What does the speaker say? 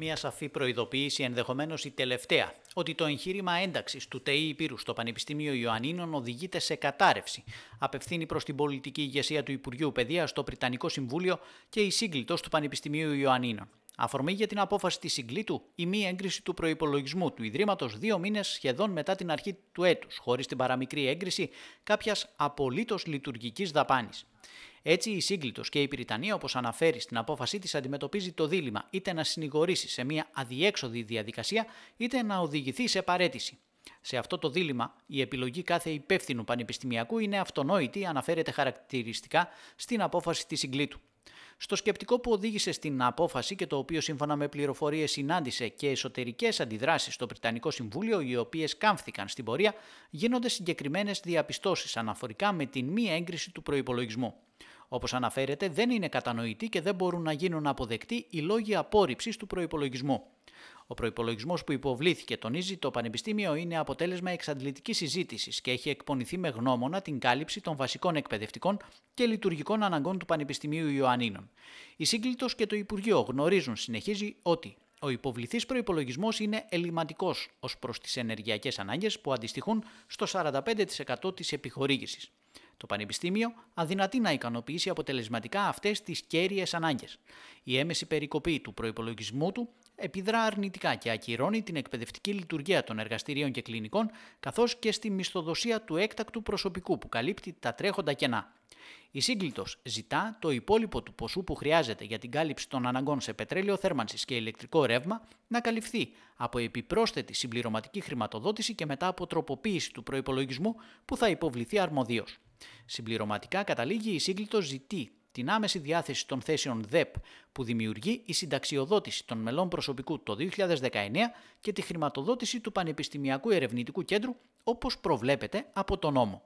Μία σαφή προειδοποίηση, ενδεχομένως η τελευταία, ότι το εγχείρημα ένταξης του ΤΕΗ Υπήρου στο Πανεπιστήμιο Ιωαννίνων οδηγείται σε κατάρρευση. Απευθύνει προς την πολιτική ηγεσία του Υπουργείου Παιδείας, το Πριτανικό Συμβούλιο και η σύγκλιτο του Πανεπιστημίου Ιωαννίνων. Αφορμή για την απόφαση της συγκλήτου, η μη έγκριση του προπολογισμού του Ιδρύματος δύο μήνες σχεδόν μετά την αρχή του έτους, χωρίς την παραμικρή έγκριση κάποιας απολύτως λειτουργικής δαπάνης. Έτσι, η σύγκλιτος και η Πυρητανία, όπως αναφέρει στην απόφασή της, αντιμετωπίζει το δίλημα είτε να συνηγορήσει σε μια αδιέξοδη διαδικασία, είτε να οδηγηθεί σε παρέτηση. Σε αυτό το δίλημα, η επιλογή κάθε υπεύθυνου πανεπιστημιακού είναι αυτονόητη, αναφέρεται χαρακτηριστικά στην απόφαση της συγκλήτου. Στο σκεπτικό που οδήγησε στην απόφαση και το οποίο σύμφωνα με πληροφορίες συνάντησε και εσωτερικές αντιδράσεις στο Βρετανικό Συμβούλιο, οι οποίες κάμφθηκαν στην πορεία, γίνονται συγκεκριμένες διαπιστώσεις αναφορικά με την μη έγκριση του προπολογισμού. Όπως αναφέρεται, δεν είναι κατανοητοί και δεν μπορούν να γίνουν αποδεκτοί οι λόγοι απόρριψης του προπολογισμού. Ο προπολογισμό που υποβλήθηκε, τονίζει το Πανεπιστήμιο, είναι αποτέλεσμα εξαντλητικής συζήτησης και έχει εκπονηθεί με γνώμονα την κάλυψη των βασικών εκπαιδευτικών και λειτουργικών αναγκών του Πανεπιστημίου Ιωαννίνων. Η Σύγκλιτο και το Υπουργείο γνωρίζουν, συνεχίζει, ότι ο υποβληθής προπολογισμό είναι ελληματικός ως προς τις ενεργειακές ανάγκες που αντιστοιχούν στο 45% της επιχορήγησης. Το Πανεπιστήμιο αδυνατεί να ικανοποιήσει αποτελεσματικά αυτές τις κέρυες ανάγκες. Η έμεση περικοπή του προϋπολογισμού του επιδρά αρνητικά και ακυρώνει την εκπαιδευτική λειτουργία των εργαστηρίων και κλινικών, καθώς και στη μισθοδοσία του έκτακτου προσωπικού που καλύπτει τα τρέχοντα κενά. Η σύγκλιτο ζητά το υπόλοιπο του ποσού που χρειάζεται για την κάλυψη των αναγκών σε πετρέλαιο θέρμανσης και ηλεκτρικό ρεύμα να καλυφθεί από επιπρόσθετη συμπληρωματική χρηματοδότηση και μετά από τροποποίηση του προπολογισμού που θα υποβληθεί αρμοδίως. Συμπληρωματικά καταλήγει η σύγκλιτο ζητεί την άμεση διάθεση των θέσεων ΔΕΠ που δημιουργεί η συνταξιοδότηση των μελών προσωπικού το 2019 και τη χρηματοδότηση του Πανεπιστημιακού Ερευνητικού Κέντρου όπως προβλέπεται από τον νόμο.